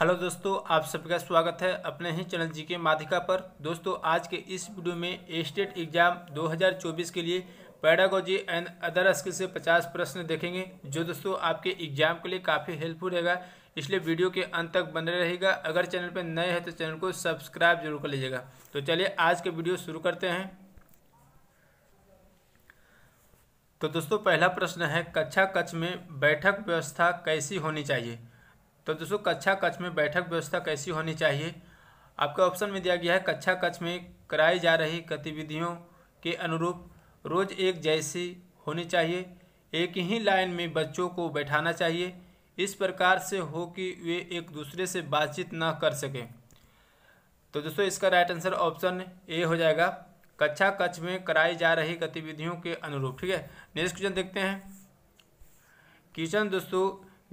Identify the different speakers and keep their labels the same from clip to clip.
Speaker 1: hello दोस्तों आप सबका स्वागत है अपने ही चैनल जी के माध्यिका पर दोस्तों आज के इस वीडियो में स्टेट एग्जाम 2024 के लिए पैडागोजी एंड अदर स्किल से 50 प्रश्न देखेंगे जो दोस्तों आपके एग्जाम के लिए काफ़ी हेल्पफुल रहेगा इसलिए वीडियो के अंत तक बने रहेगा अगर चैनल पर नए हैं तो चैनल को सब्सक्राइब जरूर कर लीजिएगा तो चलिए आज के वीडियो शुरू करते हैं तो दोस्तों पहला प्रश्न है कक्षा कक्ष में बैठक व्यवस्था कैसी होनी चाहिए तो दोस्तों कक्षा कक्ष में बैठक व्यवस्था कैसी होनी चाहिए आपका ऑप्शन में दिया गया है कक्षा कक्ष में कराई जा रही गतिविधियों के अनुरूप रोज़ एक जैसी होनी चाहिए एक ही लाइन में बच्चों को बैठाना चाहिए इस प्रकार से हो कि वे एक दूसरे से बातचीत न कर सकें तो दोस्तों इसका राइट आंसर ऑप्शन ए हो जाएगा कक्षा कक्ष में कराई जा रही गतिविधियों के अनुरूप ठीक है नेक्स्ट क्वेश्चन देखते हैं क्वेश्चन दोस्तों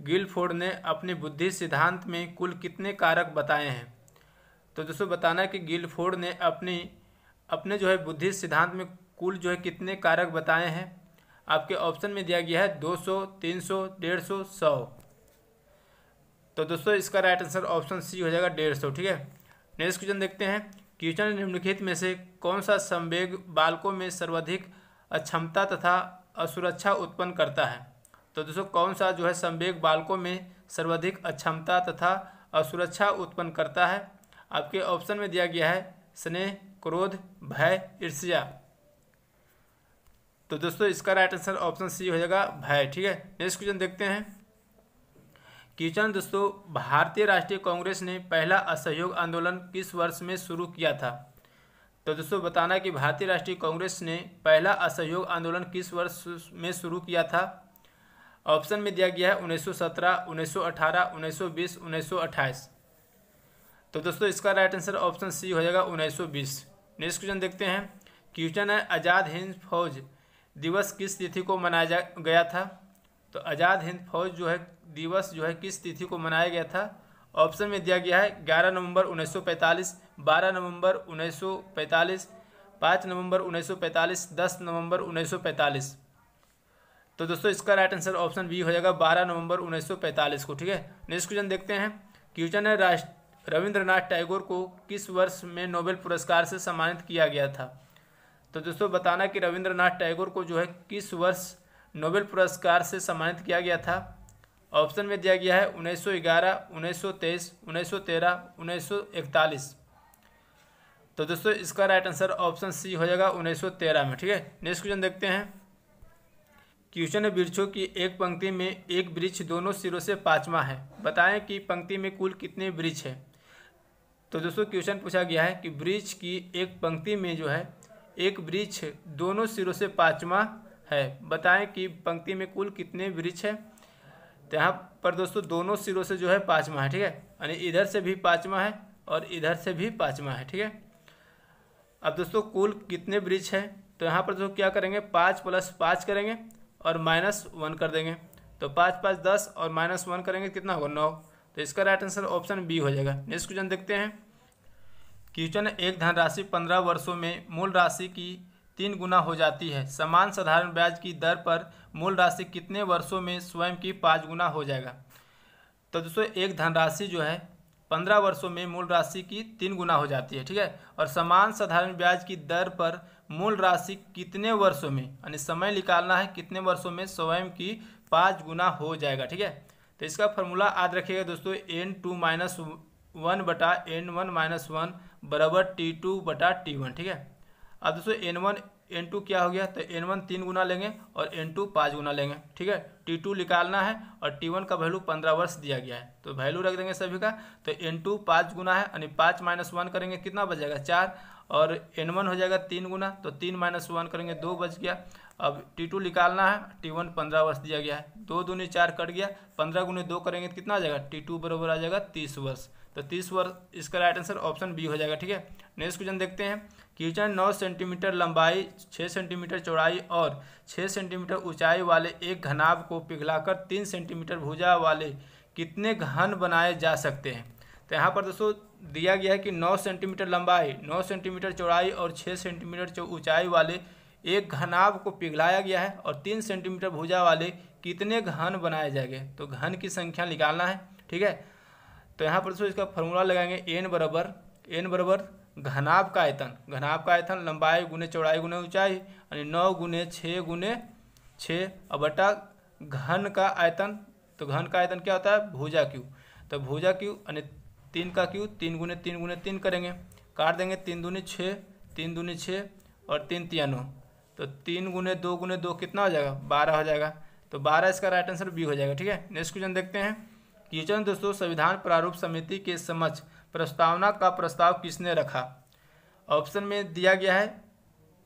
Speaker 1: गिलफोर्ड ने अपने बुद्धि सिद्धांत में कुल कितने कारक बताए हैं तो दोस्तों बताना है कि गिलफोर्ड ने अपनी अपने जो है बुद्धि सिद्धांत में कुल जो है कितने कारक बताए हैं आपके ऑप्शन में दिया गया है 200, 300, 150, 100 तो दोस्तों इसका राइट आंसर ऑप्शन सी हो जाएगा 150 ठीक है नेक्स्ट क्वेश्चन देखते हैं क्वेश्चन निम्नलिखित में से कौन सा संवेग बालकों में सर्वाधिक अक्षमता तथा असुरक्षा उत्पन्न करता है तो दोस्तों कौन सा जो है संवेग बालकों में सर्वाधिक अक्षमता तथा असुरक्षा उत्पन्न करता है आपके ऑप्शन में दिया गया है स्नेह क्रोध भय ईर्ष्या तो दोस्तों इसका राइट आंसर ऑप्शन सी हो जाएगा भय ठीक है नेक्स्ट क्वेश्चन देखते हैं क्वेश्चन दोस्तों भारतीय राष्ट्रीय कांग्रेस ने पहला असहयोग आंदोलन किस वर्ष में शुरू किया था तो दोस्तों बताना कि भारतीय राष्ट्रीय कांग्रेस ने पहला असहयोग आंदोलन किस वर्ष में शुरू किया था ऑप्शन में दिया गया है 1917, 1918, 1920, 1928 तो दोस्तों इसका राइट आंसर ऑप्शन सी हो जाएगा 1920 नेक्स्ट क्वेश्चन देखते हैं क्वेश्चन है आज़ाद हिंद फौज दिवस किस तिथि को मनाया जा गया था तो आज़ाद हिंद फौज जो है दिवस जो है किस तिथि को मनाया गया था ऑप्शन में दिया गया है 11 नवंबर 1945, 12 नवंबर 1945, 5 नवंबर 1945, 10 नवंबर 1945 तो दोस्तों इसका राइट आंसर ऑप्शन बी हो जाएगा बारह नवंबर उन्नीस को ठीक है नेक्स्ट क्वेश्चन देखते हैं क्वेश्चन है राष्ट्र रविंद्रनाथ टैगोर को किस वर्ष में नोबेल पुरस्कार से सम्मानित किया गया था तो दोस्तों बताना कि रविंद्रनाथ टैगोर को जो है किस वर्ष नोबेल पुरस्कार से सम्मानित किया गया था ऑप्शन में दिया गया है 1911, 1923, 1913, 1941 तो दोस्तों इसका राइट आंसर ऑप्शन सी हो जाएगा 1913 में ठीक है नेक्स्ट क्वेश्चन देखते हैं क्वेश्चन है वृक्षों की एक पंक्ति में एक वृक्ष दोनों सिरों से पाँचवा है बताएं कि पंक्ति में कुल कितने वृक्ष हैं तो दोस्तों क्वेश्चन पूछा गया है कि वृक्ष की एक पंक्ति में जो है एक वृक्ष दोनों सिरों से पाँचवा है बताएं कि पंक्ति में कुल कितने वृक्ष है तो यहाँ पर दोस्तों दोनों सिरों से जो है पाँचवा है ठीक है यानी इधर से भी पाँचवा है और इधर से भी पाँचवा है ठीक है अब दोस्तों कुल कितने वृक्ष है तो यहाँ पर दोस्तों क्या करेंगे पाँच प्लस पाँच करेंगे और माइनस वन कर देंगे तो पाँच पाँच दस और माइनस वन करेंगे कितना होगा नौ तो इसका राइट आंसर ऑप्शन बी हो जाएगा नेक्स्ट क्वेश्चन देखते हैं क्वेश्चन एक धनराशि पंद्रह वर्षों में मूल राशि की तीन गुना हो जाती है समान साधारण ब्याज की दर पर मूल राशि कितने वर्षों में स्वयं की पाँच गुना हो जाएगा तो दोस्तों एक धनराशि जो है पंद्रह वर्षों में मूल राशि की तीन गुना हो जाती है ठीक है और समान साधारण ब्याज की दर पर मूल राशि कितने वर्षों में यानी समय निकालना है कितने वर्षों में स्वयं की पाँच गुना हो जाएगा ठीक है तो इसका फॉर्मूला याद रखिएगा दोस्तों एन टू माइनस वन बटा एन वन माइनस वन बराबर टी टू बटा टी वन ठीक है अब दोस्तों एन वन एन टू क्या हो गया तो एन वन तीन गुना लेंगे और एन टू पाँच गुना लेंगे ठीक है टी टू निकालना है और टी वन का वैल्यू पंद्रह वर्ष दिया गया है तो वैल्यू रख देंगे सभी का तो एन टू पाँच गुना है यानी पाँच माइनस वन करेंगे कितना बचेगा चार और एन वन हो जाएगा तीन गुना तो तीन माइनस वन करेंगे दो बच गया अब टी टू निकालना है टी वन पंद्रह वर्ष दिया गया है दो दूनी चार कट गया पंद्रह गुने दो करेंगे तो कितना आ जाएगा टी टू बराबर आ जाएगा तीस वर्ष तो तीस वर्ष इसका राइट आंसर ऑप्शन बी हो जाएगा ठीक है नेक्स्ट क्वेश्चन देखते हैं किचन नौ सेंटीमीटर लंबाई छः सेंटीमीटर चौड़ाई और छः सेंटीमीटर ऊंचाई वाले एक घनाब को पिघलाकर तीन सेंटीमीटर भुजा वाले कितने घन बनाए जा सकते हैं तो यहाँ पर दोस्तों दिया गया है कि 9 सेंटीमीटर लंबाई 9 सेंटीमीटर चौड़ाई और 6 सेंटीमीटर ऊंचाई वाले एक घनाभ को पिघलाया गया है और तीन सेंटीमीटर भुजा वाले कितने घन बनाए जाएंगे तो घन की संख्या निकालना है ठीक है तो यहाँ पर दोस्तों इसका फॉर्मूला लगाएंगे एन बराबर एन बराबर घनाभ का आयतन घनाभ का आयतन लंबाई गुने चौड़ाई गुने ऊंचाई यानी नौ गुने छः गुने छः और बटा घन का आयतन तो घन का आयतन क्या होता है भुजा क्यू तो भुजा क्यू यानी तीन का क्यूब तीन गुने तीन गुने तीन करेंगे काट देंगे तीन दूनी छः तीन दूनी छः और तीन तिया नौ तो तीन गुने दो गुने दो कितना हो जाएगा बारह हो जाएगा तो बारह इसका राइट आंसर बी हो जाएगा ठीक है नेक्स्ट क्वेश्चन देखते हैं क्वेश्चन दोस्तों संविधान प्रारूप समिति के समक्ष प्रस्तावना का प्रस्ताव किसने रखा ऑप्शन में दिया गया है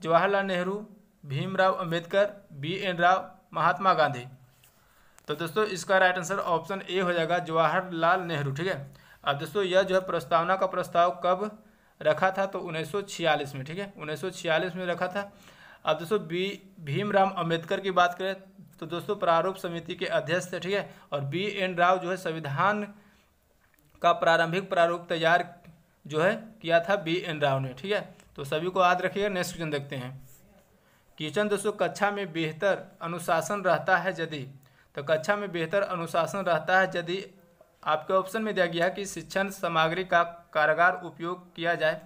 Speaker 1: जवाहरलाल नेहरू भीमराव अम्बेडकर बी एन राव महात्मा गांधी तो दोस्तों इसका राइट आंसर ऑप्शन ए हो जाएगा जवाहरलाल नेहरू ठीक है अब दोस्तों यह जो है प्रस्तावना का प्रस्ताव कब रखा था तो 1946 में ठीक है 1946 में रखा था अब दोस्तों बी भीमराम अम्बेडकर की बात करें तो दोस्तों प्रारूप समिति के अध्यक्ष थे ठीक है और बी एन राव जो है संविधान का प्रारंभिक प्रारूप तैयार जो है किया था बी एन राव ने ठीक है तो सभी को याद रखिएगा नेक्स्ट क्वेश्चन देखते हैं क्वेश्चन दोस्तों कक्षा में बेहतर अनुशासन रहता है यदि तो कक्षा में बेहतर अनुशासन रहता है यदि आपके ऑप्शन में दिया गया है कि शिक्षण सामग्री का कारगर उपयोग किया जाए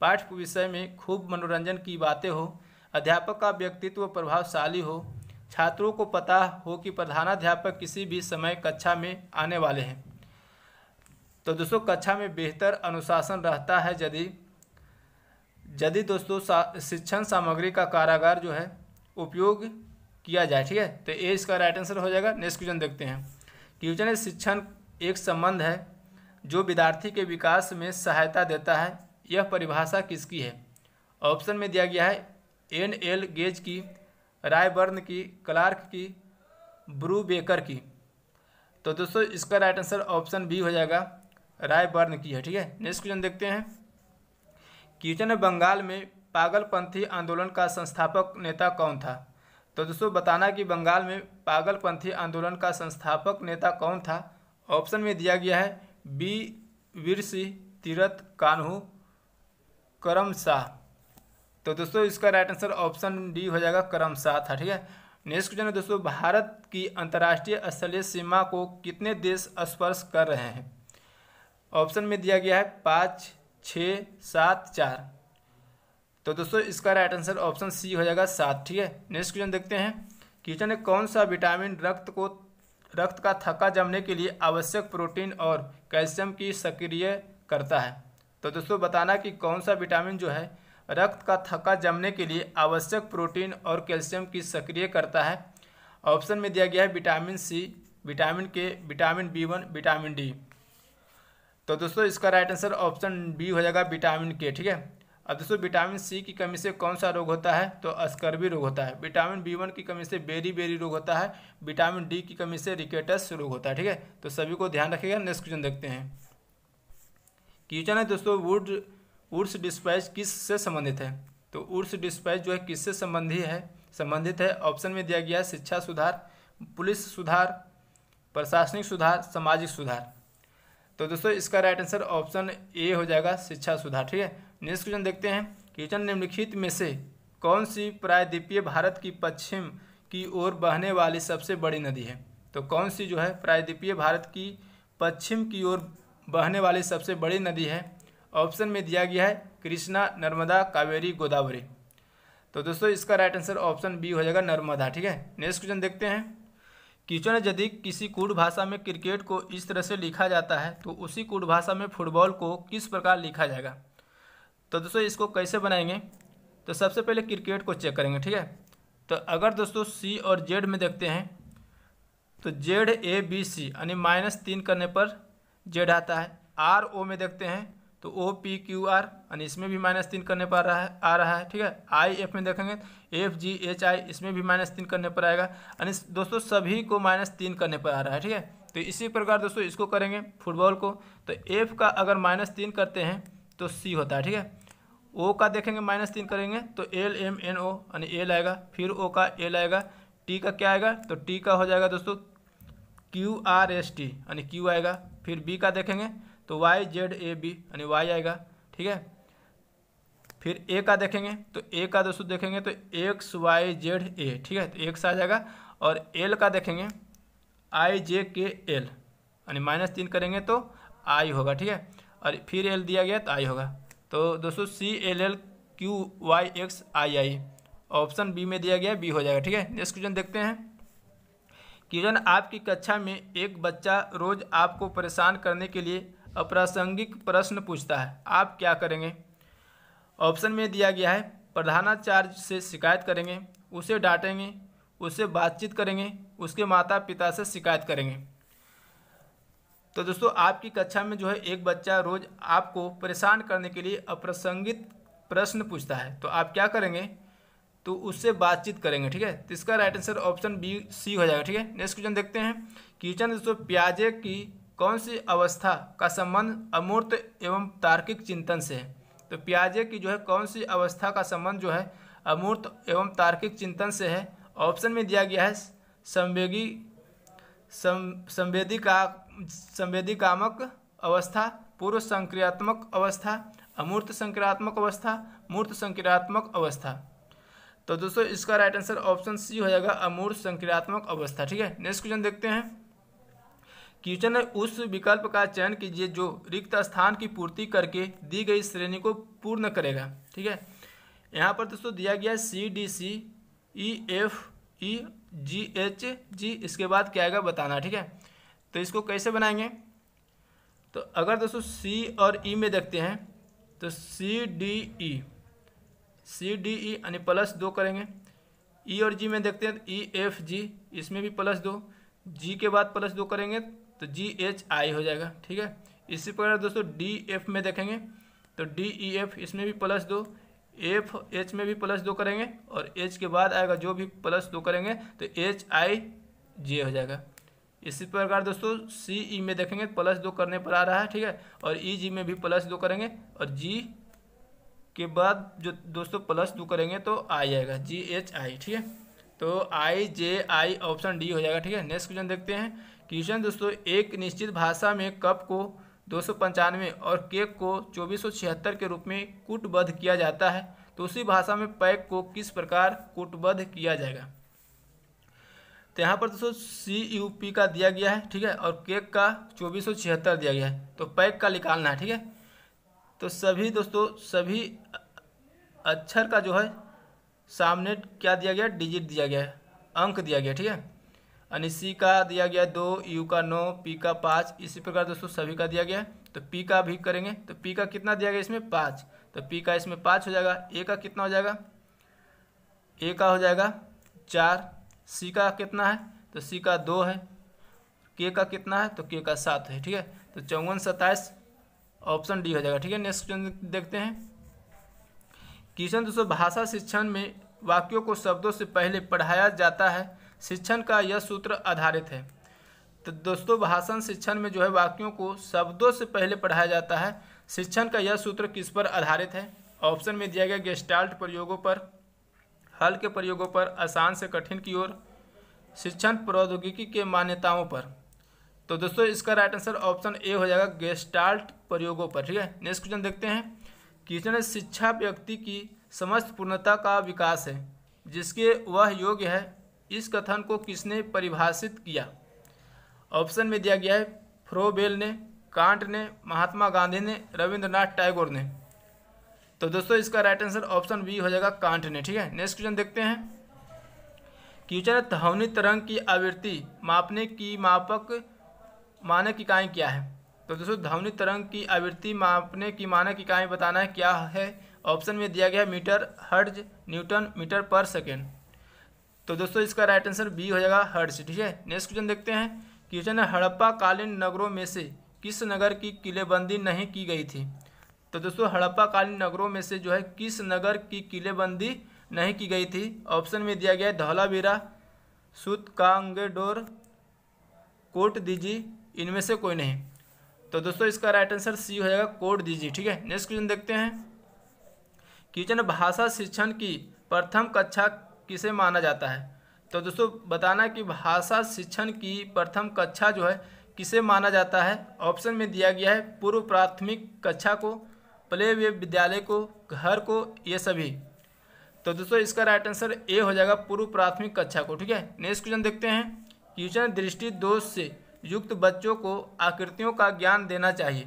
Speaker 1: पाठ्य विषय में खूब मनोरंजन की बातें हो अध्यापक का व्यक्तित्व प्रभावशाली हो छात्रों को पता हो कि प्रधानाध्यापक किसी भी समय कक्षा में आने वाले हैं तो दोस्तों कक्षा में बेहतर अनुशासन रहता है यदि यदि दोस्तों शिक्षण सामग्री का कारागार जो है उपयोग किया जाए ठीक है तो ये इसका राइट आंसर हो जाएगा नेक्स्ट क्वेश्चन देखते हैं क्वेश्चन है शिक्षण एक संबंध है जो विद्यार्थी के विकास में सहायता देता है यह परिभाषा किसकी है ऑप्शन में दिया गया है एन एल गेज की रायबर्न की क्लार्क की ब्रू बेकर की तो दोस्तों इसका राइट आंसर ऑप्शन बी हो जाएगा रायबर्न की है ठीक है नेक्स्ट क्वेश्चन देखते हैं किचन बंगाल में पागलपंथी आंदोलन का संस्थापक नेता कौन था तो दोस्तों बताना कि बंगाल में पागलपंथी आंदोलन का संस्थापक नेता कौन था ऑप्शन में दिया गया है बी वीर सिंह तीरथ कान्हू करम शाह तो दोस्तों इसका राइट आंसर ऑप्शन डी हो जाएगा करम शाह था ठीक है नेक्स्ट क्वेश्चन है दोस्तों भारत की अंतर्राष्ट्रीय स्थलीय सीमा को कितने देश स्पर्श कर रहे हैं ऑप्शन में दिया गया है पाँच छ सात चार तो दोस्तों इसका राइट आंसर ऑप्शन सी हो जाएगा सात ठीक है नेक्स्ट क्वेश्चन देखते हैं क्वेश्चन है कौन सा विटामिन रक्त को रक्त का थका जमने के लिए आवश्यक प्रोटीन और कैल्शियम की सक्रिय करता है तो दोस्तों बताना कि कौन सा विटामिन जो है रक्त का थका जमने के लिए आवश्यक प्रोटीन और कैल्शियम की सक्रिय करता है ऑप्शन में दिया गया है vitamin C vitamin K vitamin B one vitamin D तो दोस्तों इसका राइट आंसर ऑप्शन बी हो जाएगा विटामिन के ठीक है अब दोस्तों विटामिन सी की कमी से कौन सा रोग होता है तो अस्कर्वी रोग होता है विटामिन बी वन की कमी से बेरी बेरी रोग होता है विटामिन डी की कमी से रिकेटस रोग होता है ठीक है तो सभी को ध्यान रखिएगा नेक्स्ट क्वेश्चन देखते हैं क्वेश्चन है दोस्तों वुड उर्स डिस्पैच किस से संबंधित है तो उर्स डिस्पैच जो है किससे संबंधी है संबंधित है ऑप्शन में दिया गया है शिक्षा सुधार पुलिस सुधार प्रशासनिक सुधार सामाजिक सुधार तो दोस्तों इसका राइट आंसर ऑप्शन ए हो जाएगा शिक्षा सुधार ठीक है नेक्स्ट क्वेश्चन देखते हैं क्वेश्चन निम्नलिखित में से कौन सी प्रायद्वीपीय भारत की पश्चिम की ओर बहने वाली सबसे बड़ी नदी है तो कौन सी जो है प्रायद्वीपीय भारत की पश्चिम की ओर बहने वाली सबसे बड़ी नदी है ऑप्शन में दिया गया है कृष्णा नर्मदा कावेरी गोदावरी तो दोस्तों इसका राइट आंसर ऑप्शन बी हो जाएगा नर्मदा ठीक है नेक्स्ट क्वेश्चन देखते हैं क्वेश्चन यदि किसी कुड भाषा में क्रिकेट को इस तरह से लिखा जाता है तो उसी कुड भाषा में फुटबॉल को किस प्रकार लिखा जाएगा तो दोस्तों इसको कैसे बनाएंगे तो सबसे पहले क्रिकेट को चेक करेंगे ठीक है तो अगर दोस्तों सी और जेड में देखते हैं तो जेड ए बी सी यानी माइनस तीन करने पर जेड आता है आर ओ में देखते हैं तो ओ पी क्यू आर यानी इसमें भी माइनस तीन करने पर आ रहा है आ रहा है ठीक है आई एफ में देखेंगे एफ जी एच आई इसमें भी माइनस तीन करने पर आएगा यानी दोस्तों सभी को माइनस तीन करने पर आ रहा है ठीक है तो इसी प्रकार दोस्तों इसको करेंगे फुटबॉल को तो एफ का अगर माइनस तीन करते हैं तो सी होता है ठीक है ओ का देखेंगे माइनस तीन करेंगे तो एल एम एन ओ यानी एल आएगा फिर ओ का एल आएगा टी का क्या आएगा तो टी का हो जाएगा दोस्तों क्यू आर एस टी यानी क्यू आएगा फिर बी का देखेंगे तो वाई जेड ए बी यानी वाई आएगा ठीक है फिर ए का देखेंगे तो ए का दोस्तों देखेंगे तो एक्स वाई जेड ए ठीक है तो एक्स आ जाएगा और एल का देखेंगे आई जे के एल यानी माइनस तीन करेंगे तो आई होगा ठीक है और फिर एल दिया गया तो आई होगा तो दोस्तों C L L Q Y X I I option B में दिया गया बी हो जाएगा ठीक है नेक्स्ट क्वेश्चन देखते हैं क्वेश्चन आपकी कक्षा में एक बच्चा रोज आपको परेशान करने के लिए अप्रासंगिक प्रश्न पूछता है आप क्या करेंगे ऑप्शन में दिया गया है प्रधानाचार्य से शिकायत करेंगे उसे डांटेंगे उससे बातचीत करेंगे उसके माता पिता से शिकायत करेंगे तो दोस्तों आपकी कक्षा में जो है एक बच्चा रोज आपको परेशान करने के लिए अप्रासंगिक प्रश्न पूछता है तो आप क्या करेंगे तो उससे बातचीत करेंगे ठीक है तो इसका right answer option B C हो जाएगा ठीक है नेक्स्ट क्वेश्चन देखते हैं किचन दोस्तों प्याजे की कौन सी अवस्था का संबंध अमूर्त एवं तार्किक चिंतन से है तो प्याजे की जो है कौन सी अवस्था का संबंध जो है अमूर्त एवं तार्किक चिंतन से है ऑप्शन में दिया गया है संवेगी संवेदी का कामक अवस्था पूर्व संक्रियात्मक अवस्था अमूर्त संक्रियात्मक अवस्था मूर्त संक्रियात्मक अवस्था तो दोस्तों इसका राइट आंसर ऑप्शन सी हो जाएगा अमूर्त संक्रियात्मक अवस्था ठीक है नेक्स्ट क्वेश्चन देखते हैं क्वेश्चन है उस विकल्प का चयन कीजिए जो रिक्त स्थान की पूर्ति करके दी गई श्रेणी को पूर्ण करेगा ठीक है यहाँ पर दोस्तों दिया गया C D C E F E G H G इसके बाद क्या आएगा बताना ठीक है तो इसको कैसे बनाएंगे तो अगर दोस्तों सी और ई e में देखते हैं तो C D E C D E यानी प्लस दो करेंगे ई e और जी में देखते हैं तो ई एफ जी इसमें भी प्लस दो जी के बाद प्लस दो करेंगे तो जी एच आई हो जाएगा ठीक है इसी प्रकार दोस्तों डी एफ में देखेंगे तो डी ई एफ इसमें भी प्लस दो एफ एच में भी प्लस दो करेंगे और एच के बाद आएगा जो भी प्लस दो करेंगे तो एच आई जे हो जाएगा इसी प्रकार दोस्तों सी ई e में देखेंगे प्लस दो करने पर आ रहा है ठीक है और ई e, जी में भी प्लस दो करेंगे और जी के बाद जो दोस्तों प्लस दो करेंगे तो आई आएगा जी एच आई ठीक है तो आई जे आई ऑप्शन डी हो जाएगा ठीक है नेक्स्ट क्वेश्चन देखते हैं क्वेश्चन दोस्तों एक निश्चित भाषा में कप को दो और केक को चौबीस के रूप में कूटबद्ध किया जाता है तो उसी भाषा में पैक को किस प्रकार कूटबद्ध किया जाएगा तो यहाँ पर दोस्तों सी यू पी का दिया गया है ठीक है और केक का चौबीस सौ छिहत्तर दिया गया है तो पैक का निकालना है ठीक है तो सभी दोस्तों सभी अक्षर का जो है सामने क्या दिया गया डिजिट दिया गया है अंक दिया गया ठीक है यानी सी का दिया गया दो यू का नौ पी का पाँच इसी प्रकार दोस्तों सभी का दिया गया है तो पी का भी करेंगे तो पी का कितना दिया गया इसमें पाँच तो पी का इसमें पाँच हो जाएगा ए का कितना हो जाएगा ए का हो जाएगा चार सी का कितना है तो सी का दो है के का कितना है तो के का सात है ठीक है तो चौवन सत्ताईस ऑप्शन डी हो जाएगा ठीक है नेक्स्ट क्वेश्चन देखते हैं क्वेश्चन दोस्तों भाषा शिक्षण में वाक्यों को शब्दों से पहले पढ़ाया जाता है शिक्षण का यह सूत्र आधारित है तो दोस्तों भाषण शिक्षण में जो है वाक्यों को शब्दों से पहले पढ़ाया जाता है शिक्षण का यह सूत्र किस पर आधारित है ऑप्शन में दिया गया गेस्टाल्ट प्रयोगों पर हल के प्रयोगों पर आसान से कठिन की ओर शिक्षण प्रौद्योगिकी के मान्यताओं पर तो दोस्तों इसका राइट आंसर ऑप्शन ए हो जाएगा गेस्टाल्ट प्रयोगों पर ठीक है नेक्स्ट क्वेश्चन देखते हैं किचन शिक्षा व्यक्ति की समस्त पूर्णता का विकास है जिसके वह योग्य है इस कथन को किसने परिभाषित किया ऑप्शन में दिया गया है फ्रोबेल ने कांट ने महात्मा गांधी ने रविंद्रनाथ टैगोर ने तो दोस्तों इसका राइट आंसर ऑप्शन बी हो जाएगा कांट ने ठीक है नेक्स्ट क्वेश्चन देखते हैं क्यूचर ध्वनि तरंग की आवृत्ति मापने की मापक मानक इकाई क्या है तो दोस्तों ध्वनि तरंग की आवृत्ति मापने की मानक इकाई बताना है क्या है ऑप्शन में दिया गया है मीटर हर्ज न्यूटन मीटर पर सेकेंड तो दोस्तों इसका राइट आंसर बी हो जाएगा हर्ज ठीक है नेक्स्ट क्वेश्चन देखते हैं क्वेश्चन है हड़प्पा कालीन नगरों में से किस नगर की किलेबंदी नहीं की गई थी तो दोस्तों हड़प्पाकालीन नगरों में से जो है किस नगर की किलेबंदी नहीं की गई थी ऑप्शन में दिया गया है धौलावीरा सुत कांगेडोर कोट दीजी इनमें से कोई नहीं तो दोस्तों इसका राइट आंसर सी हो जाएगा कोट दीजी ठीक है नेक्स्ट क्वेश्चन देखते हैं किचन भाषा शिक्षण की प्रथम कक्षा किसे माना जाता है तो दोस्तों बताना कि भाषा शिक्षण की प्रथम कक्षा जो है किसे माना जाता है ऑप्शन में दिया गया है पूर्व प्राथमिक कक्षा को प्ले वे विद्यालय को घर को ये सभी तो दोस्तों इसका राइट आंसर ए हो जाएगा पूर्व प्राथमिक कक्षा को ठीक है नेक्स्ट क्वेश्चन देखते हैं क्वेश्चन दृष्टि दोष से युक्त बच्चों को आकृतियों का ज्ञान देना चाहिए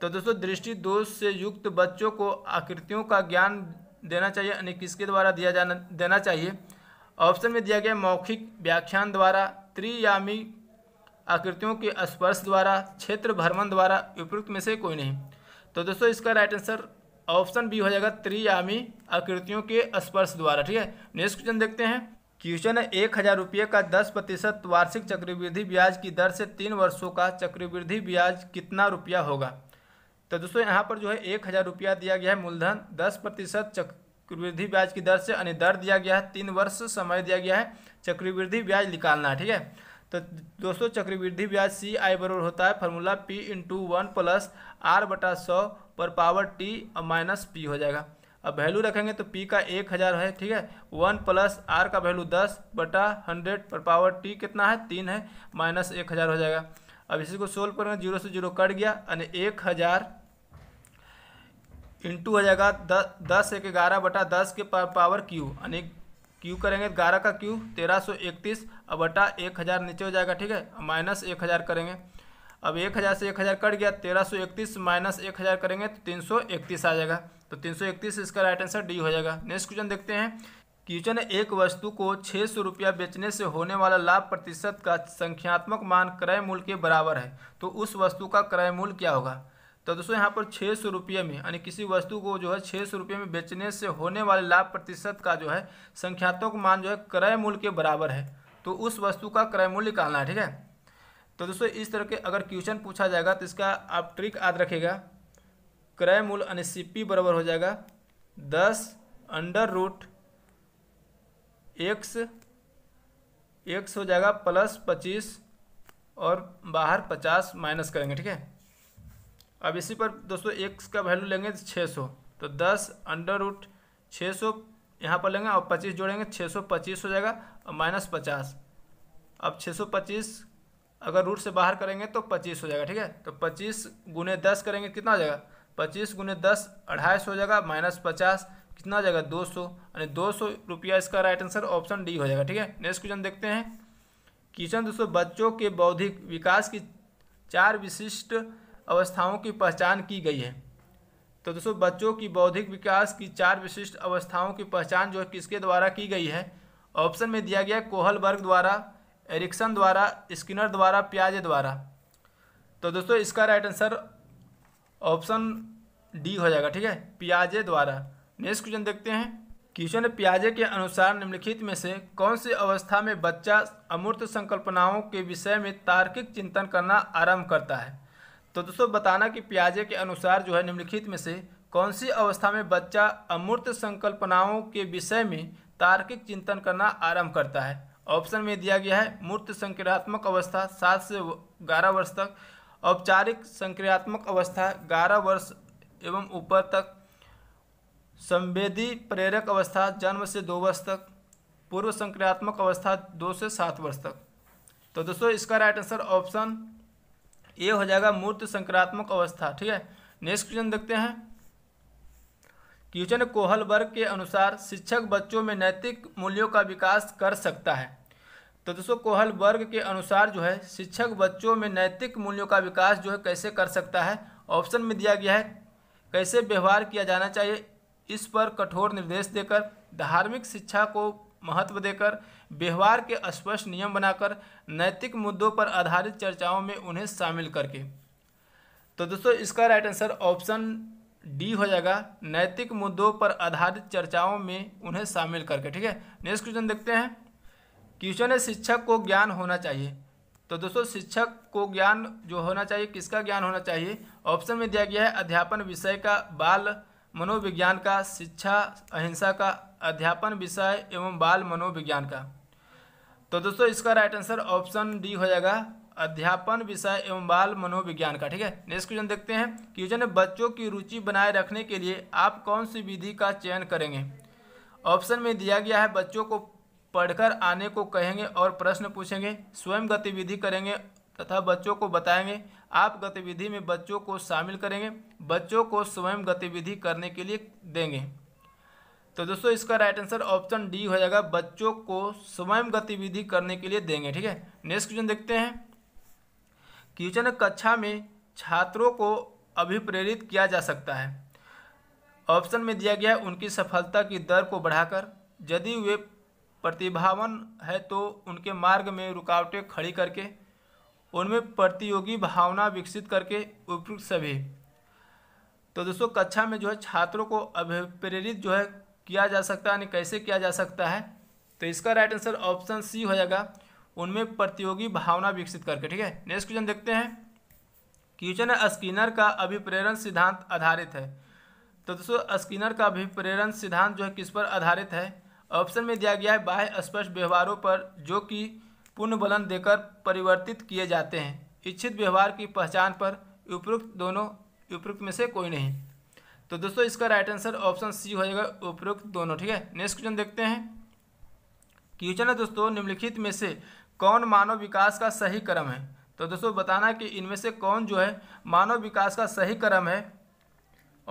Speaker 1: तो दोस्तों दृष्टि दोष से युक्त बच्चों को आकृतियों का ज्ञान देना चाहिए यानी किसके द्वारा दिया जाना देना चाहिए ऑप्शन में दिया गया मौखिक व्याख्यान द्वारा त्रियामी आकृतियों के स्पर्श द्वारा क्षेत्र भ्रमण द्वारा उपयुक्त में से कोई नहीं तो दोस्तों इसका राइट आंसर ऑप्शन बी हो जाएगा त्रियामी आकृतियों के स्पर्श द्वारा ठीक है नेक्स्ट क्वेश्चन देखते हैं क्वेश्चन है एक हज़ार रुपये का दस प्रतिशत वार्षिक चक्रवृद्धि ब्याज की दर से तीन वर्षों का चक्रवृद्धि ब्याज कितना रुपया होगा तो दोस्तों यहाँ पर जो है एक हज़ार रुपया दिया गया है मूलधन दस प्रतिशत चक्रवृद्धि ब्याज की दर से यानी दर दिया गया है तीन वर्ष समय दिया गया है चक्रवृद्धि ब्याज निकालना ठीक है तो दोस्तों चक्रवृद्धि ब्याज सी आई बराबर होता है formula P into one plus R बटा सौ पर पावर टी और माइनस पी हो जाएगा अब वैल्यू रखेंगे तो पी का एक हज़ार है ठीक है वन प्लस आर का वैल्यू दस बटा हंड्रेड पर पावर टी कितना है तीन है माइनस एक हज़ार हो जाएगा अब इसी को सोल्व करेंगे जीरो से जीरो कट गया यानी एक हज़ार इंटू हो जाएगा द, दस एक ग्यारह बटा दस के पावर क्यू यानी क्यू करेंगे ग्यारह का क्यू तेरह सौ इकतीस और बटा एक हज़ार नीचे हो जाएगा ठीक है माइनस एक हज़ार करेंगे अब एक हज़ार से एक हज़ार कट गया तेरह सौ इकतीस माइनस एक हज़ार करेंगे तो तीन सौ इकतीस आ जाएगा तो तीन सौ इकतीस इसका राइट आंसर डी हो जाएगा नेक्स्ट क्वेश्चन देखते हैं क्वेश्चन एक वस्तु को छः सौ रुपया बेचने से होने वाला लाभ प्रतिशत का संख्यात्मक मान क्रय मूल्य के बराबर है तो उस वस्तु का क्रय मूल्य क्या होगा तो दोस्तों यहाँ पर छः सौ रुपये में यानी किसी वस्तु को जो है छः सौ रुपये में बेचने से होने वाले लाभ प्रतिशत का जो है संख्यात्मक मान जो है क्रय मूल्य के बराबर है तो उस वस्तु का क्रय मूल्य निकालना है ठीक है तो दोस्तों इस तरह के अगर क्वेश्चन पूछा जाएगा तो इसका आप ट्रिक याद रखेगा क्रय मूल अनिसिपी बराबर हो जाएगा दस अंडर रूट एक्स एक्स हो जाएगा प्लस पच्चीस और बाहर पचास माइनस करेंगे ठीक है अब इसी पर दोस्तों एक्स का वैल्यू लेंगे तो छः सौ तो दस अंडर रूट छः सौ यहाँ पर लेंगे और पच्चीस जोड़ेंगे छः सौ पच्चीस हो जाएगा और माइनस पचास अब छः सौ पच्चीस अगर रूट से बाहर करेंगे तो पच्चीस हो जाएगा ठीक है तो पच्चीस गुने दस करेंगे कितना हो जाएगा पच्चीस गुने दस अढ़ाई सौ हो जाएगा माइनस पचास कितना जाएगा दो सौ यानी दो सौ रुपया इसका राइट आंसर ऑप्शन डी हो जाएगा ठीक है नेक्स्ट क्वेश्चन देखते हैं क्वेश्चन दोस्तों बच्चों के बौद्धिक विकास की चार विशिष्ट अवस्थाओं की पहचान की गई है तो दोस्तों बच्चों की बौद्धिक विकास की चार विशिष्ट अवस्थाओं की पहचान जो है किसके द्वारा की गई है ऑप्शन में दिया गया कोहल वर्ग द्वारा एरिक्सन द्वारा स्किनर द्वारा प्याजे द्वारा तो दोस्तों इसका राइट आंसर ऑप्शन डी हो जाएगा ठीक है प्याजे द्वारा नेक्स्ट क्वेश्चन देखते हैं क्वेश्चन प्याजे के अनुसार निम्नलिखित में से कौन सी अवस्था में बच्चा अमूर्त संकल्पनाओं के विषय में तार्किक चिंतन करना आरंभ करता है तो दोस्तों बताना कि प्याजे के अनुसार जो है निम्नलिखित में से कौन सी अवस्था में बच्चा अमूर्त संकल्पनाओं के विषय में तार्किक चिंतन करना आरंभ करता है ऑप्शन में दिया गया है मूर्त संक्रियात्मक अवस्था सात से ग्यारह वर्ष तक औपचारिक संक्रियात्मक अवस्था ग्यारह वर्ष एवं ऊपर तक संवेदी प्रेरक अवस्था जन्म से दो वर्ष तक पूर्व संक्रियात्मक अवस्था दो से सात वर्ष तक तो दोस्तों इसका राइट आंसर ऑप्शन ए हो जाएगा मूर्त संक्रात्मक अवस्था ठीक है नेक्स्ट क्वेश्चन देखते हैं क्वेश्चन कोहल वर्ग के अनुसार शिक्षक बच्चों में नैतिक मूल्यों का विकास कर सकता है तो दोस्तों कोहल वर्ग के अनुसार जो है शिक्षक बच्चों में नैतिक मूल्यों का विकास जो है कैसे कर सकता है ऑप्शन में दिया गया है कैसे व्यवहार किया जाना चाहिए इस पर कठोर निर्देश देकर धार्मिक शिक्षा को महत्व देकर व्यवहार के स्पष्ट नियम बनाकर नैतिक मुद्दों पर आधारित चर्चाओं में उन्हें शामिल करके तो दोस्तों इसका राइट आंसर ऑप्शन डी हो जाएगा नैतिक मुद्दों पर आधारित चर्चाओं में उन्हें शामिल करके ठीक है नेक्स्ट क्वेश्चन देखते हैं क्वेश्चन है शिक्षक को ज्ञान होना चाहिए तो दोस्तों शिक्षक को ज्ञान जो होना चाहिए किसका ज्ञान होना चाहिए ऑप्शन में दिया गया है अध्यापन विषय का बाल मनोविज्ञान का शिक्षा अहिंसा का अध्यापन विषय एवं बाल मनोविज्ञान का तो दोस्तों इसका राइट आंसर ऑप्शन डी हो जाएगा अध्यापन विषय एवं बाल मनोविज्ञान का ठीक है नेक्स्ट क्वेश्चन देखते हैं क्वेश्चन है बच्चों की रुचि बनाए रखने के लिए आप कौन सी विधि का चयन करेंगे ऑप्शन में दिया गया है बच्चों को पढ़कर आने को कहेंगे और प्रश्न पूछेंगे स्वयं गतिविधि करेंगे तथा बच्चों को बताएंगे आप गतिविधि में बच्चों को शामिल करेंगे बच्चों को स्वयं गतिविधि करने के लिए देंगे तो दोस्तों इसका राइट आंसर ऑप्शन डी हो जाएगा बच्चों को स्वयं गतिविधि करने के लिए देंगे ठीक है नेक्स्ट क्वेश्चन देखते हैं क्वेश्चन कक्षा में छात्रों को अभिप्रेरित किया जा सकता है ऑप्शन में दिया गया है उनकी सफलता की दर को बढ़ाकर यदि वे प्रतिभावन है तो उनके मार्ग में रुकावटें खड़ी करके उनमें प्रतियोगी भावना विकसित करके उपयुक्त सभी तो दोस्तों कक्षा में जो है छात्रों को अभिप्रेरित जो है किया जा सकता है यानी कैसे किया जा सकता है तो इसका राइट आंसर ऑप्शन सी हो जाएगा उनमें प्रतियोगी भावना विकसित करके ठीक है नेक्स्ट क्वेश्चन देखते हैं क्वेश्चन है स्किनर का अभिप्रेरण सिद्धांत आधारित है तो दोस्तों स्किनर का अभिप्रेरण सिद्धांत जो है किस पर आधारित है ऑप्शन में दिया गया है बाह्य स्पष्ट व्यवहारों पर जो कि पूर्ण बलन देकर परिवर्तित किए जाते हैं इच्छित व्यवहार की पहचान पर उपयुक्त दोनों उपयुक्त में से कोई नहीं तो दोस्तों इसका राइट आंसर ऑप्शन सी हो जाएगा उपयुक्त दोनों ठीक है नेक्स्ट क्वेश्चन देखते हैं क्वेश्चन है दोस्तों निम्नलिखित में से कौन मानव विकास का सही क्रम है तो दोस्तों बताना कि इनमें से कौन जो है मानव विकास का सही क्रम है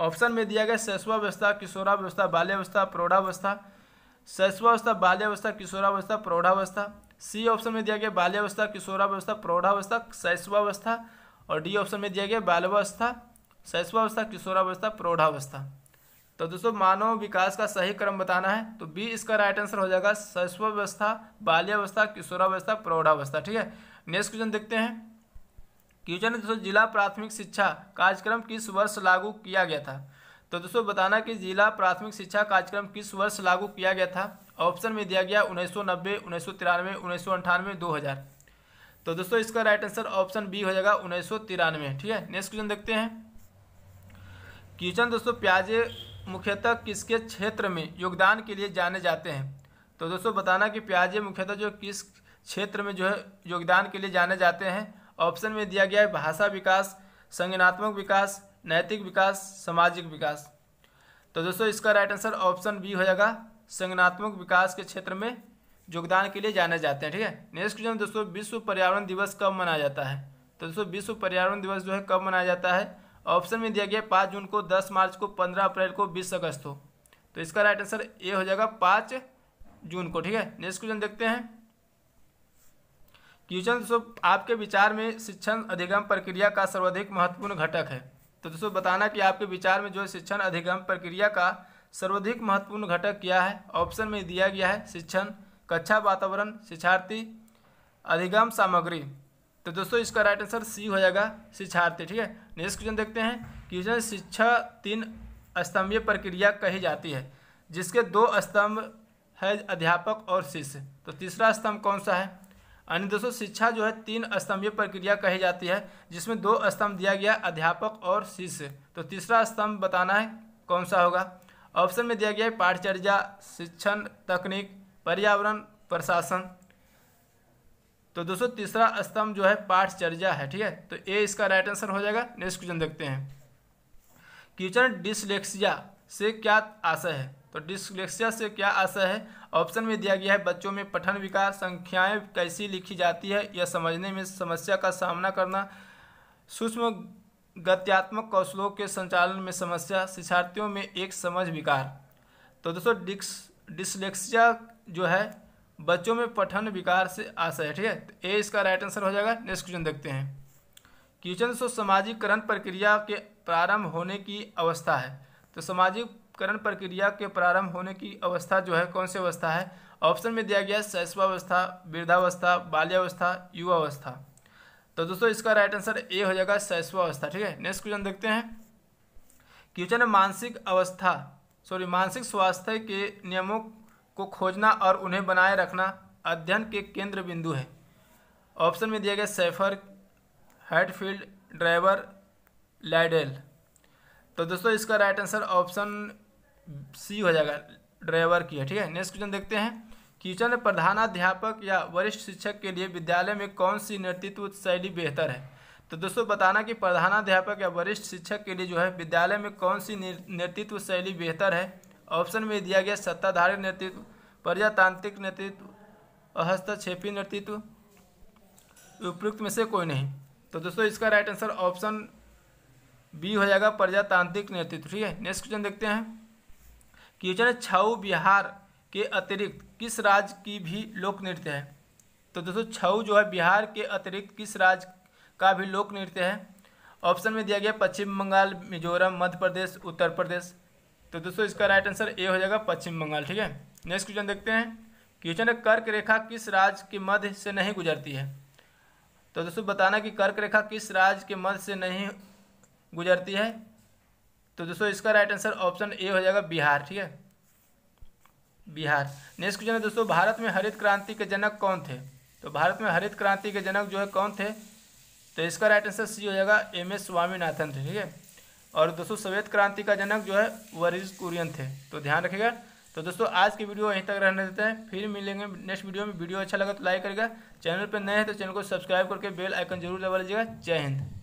Speaker 1: ऑप्शन में दिया गया शैशवावस्था किशोरावस्था बाल्यावस्था प्रौढ़ावस्था शैशवावस्था बाल्यावस्था किशोरावस्था प्रौढ़ावस्था सी ऑप्शन में दिया गया बाल्यावस्था किशोरावस्था प्रौढ़ावस्था शैशवावस्था और डी ऑप्शन में दिया गया बाल्यावस्था शैशवावस्था किशोरावस्था प्रौढ़ावस्था तो दोस्तों मानव विकास का सही क्रम बताना है तो बी इसका राइट आंसर हो जाएगा शैश्वावस्था बाल्यावस्था किशोरावस्था प्रौढ़ावस्था ठीक है नेक्स्ट क्वेश्चन देखते हैं क्वेश्चन दोस्तों जिला प्राथमिक शिक्षा कार्यक्रम किस वर्ष लागू किया गया था तो दोस्तों बताना कि जिला प्राथमिक शिक्षा कार्यक्रम किस वर्ष लागू किया गया था ऑप्शन में दिया गया उन्नीस सौ नब्बे उन्नीस सौ तिरानवे उन्नीस सौ अंठानवे दो हज़ार तो दोस्तों इसका राइट आंसर ऑप्शन बी हो जाएगा उन्नीस सौ तिरानवे ठीक है नेक्स्ट क्वेश्चन देखते हैं क्वेश्चन दोस्तों प्याजे मुख्यतः किसके क्षेत्र में योगदान के लिए जाने जाते हैं तो दोस्तों बताना कि प्याजे मुख्यतः जो किस क्षेत्र में जो है योगदान के लिए जाने जाते हैं ऑप्शन में दिया गया है भाषा विकास संगनात्मक विकास नैतिक विकास सामाजिक विकास तो दोस्तों इसका राइट आंसर ऑप्शन बी हो जाएगा संगनात्मक विकास के क्षेत्र में योगदान के लिए जाने जाते हैं ठीक है नेक्स्ट क्वेश्चन दोस्तों विश्व पर्यावरण दिवस कब मनाया जाता है तो दोस्तों विश्व पर्यावरण दिवस जो है कब मनाया जाता है ऑप्शन में दिया गया पाँच जून को दस मार्च को पंद्रह अप्रैल को बीस अगस्त को तो इसका राइट आंसर ए हो जाएगा पाँच जून को ठीक है नेक्स्ट क्वेश्चन देखते हैं क्वेश्चन दोस्तों आपके विचार में शिक्षण अधिगम प्रक्रिया का सर्वाधिक महत्वपूर्ण घटक है तो दोस्तों बताना कि आपके विचार में जो है शिक्षण अधिगम प्रक्रिया का सर्वाधिक महत्वपूर्ण घटक क्या है ऑप्शन में दिया गया है शिक्षण कक्षा वातावरण शिक्षार्थी अधिगम सामग्री तो दोस्तों इसका राइट आंसर सी हो जाएगा शिक्षार्थी ठीक है नेक्स्ट क्वेश्चन देखते हैं क्वेश्चन शिक्षा तीन स्तंभीय प्रक्रिया कही जाती है जिसके दो स्तंभ है अध्यापक और शिष्य तो तीसरा स्तंभ कौन सा है यानी दोस्तों शिक्षा जो है तीन स्तंभीय प्रक्रिया कही जाती है जिसमें दो स्तंभ दिया गया अध्यापक और शिष्य तो तीसरा स्तंभ बताना है कौन सा होगा ऑप्शन में दिया गया है पाठचर्या शिक्षण तकनीक पर्यावरण प्रशासन तो दोस्तों तीसरा स्तंभ जो है पाठचर्या है ठीक है तो ए इसका राइट आंसर हो जाएगा नेक्स्ट क्वेश्चन देखते हैं क्वेश्चन डिसलेक्सिया से क्या आशय है तो डिस्लेक्सिया से क्या आशय है ऑप्शन में दिया गया है बच्चों में पठन विकार संख्याएं कैसी लिखी जाती है यह समझने में समस्या का सामना करना सूक्ष्म गत्यात्मक कौशलों के संचालन में समस्या शिक्षार्थियों में एक समझ विकार तो दोस्तों डिक्स डिसलेक्सिया जो है बच्चों में पठन विकार से आशय है ठीक है तो ए इसका राइट आंसर हो जाएगा नेक्स्ट क्वेश्चन देखते हैं क्वेश्चन सो सामाजिकरण प्रक्रिया के प्रारंभ होने की अवस्था है तो सामाजिक करण प्रक्रिया के प्रारंभ होने की अवस्था जो है कौन सी अवस्था है ऑप्शन में दिया गया शैशवावस्था वृद्धावस्था बाल्यावस्था युवावस्था तो दोस्तों इसका राइट आंसर ए हो जाएगा शैशवावस्था ठीक है नेक्स्ट क्वेश्चन देखते हैं क्वेश्चन है मानसिक अवस्था सॉरी मानसिक स्वास्थ्य के नियमों को खोजना और उन्हें बनाए रखना अध्ययन के केंद्र बिंदु है ऑप्शन में दिया गया सैफर हेडफील्ड ड्राइवर लैडेल तो दोस्तों इसका राइट आंसर ऑप्शन सी हो जाएगा ड्राइवर की है ठीक है नेक्स्ट क्वेश्चन देखते हैं किचन प्रधानाध्यापक या वरिष्ठ शिक्षक के लिए विद्यालय में कौन सी नेतृत्व शैली बेहतर है तो दोस्तों बताना कि प्रधानाध्यापक या वरिष्ठ शिक्षक के लिए जो है विद्यालय में कौन सी नेतृत्व शैली बेहतर है ऑप्शन में दिया गया सत्ताधारी नेतृत्व प्रजातांत्रिक नेतृत्व हस्तक्षेपी नेतृत्व उपयुक्त में से कोई नहीं तो दोस्तों इसका राइट आंसर ऑप्शन बी हो जाएगा प्रजातांत्रिक नेतृत्व ठीक है नेक्स्ट क्वेश्चन देखते हैं क्वेश्चन छऊ बिहार के अतिरिक्त किस राज्य की भी लोक नृत्य है तो दोस्तों छऊ जो है बिहार के अतिरिक्त किस राज्य का भी लोक नृत्य है ऑप्शन में दिया गया पश्चिम बंगाल मिजोरम मध्य प्रदेश उत्तर प्रदेश तो दोस्तों इसका राइट आंसर ए हो जाएगा पश्चिम बंगाल ठीक है नेक्स्ट क्वेश्चन देखते हैं क्वेश्चन है कर्क रेखा किस राज्य के मध्य से नहीं गुजरती है तो दोस्तों बताना कि कर्क रेखा किस राज्य के मध्य से नहीं गुजरती है तो दोस्तों इसका राइट आंसर ऑप्शन ए हो जाएगा बिहार ठीक है बिहार नेक्स्ट क्वेश्चन है दोस्तों भारत में हरित क्रांति के जनक कौन थे तो भारत में हरित क्रांति के जनक जो है कौन थे तो इसका राइट आंसर सी हो जाएगा एम एस स्वामीनाथन थे ठीक है और दोस्तों श्वेत क्रांति का जनक जो है वरिज कुरियन थे तो ध्यान रखिएगा तो दोस्तों आज की वीडियो यहीं तक रहने देते हैं फिर मिलेंगे नेक्स्ट वीडियो में वीडियो अच्छा लगा तो लाइक करेगा चैनल पर नए हैं तो चैनल को सब्सक्राइब करके बेल आइकन जरूर लगा लीजिएगा जय हिंद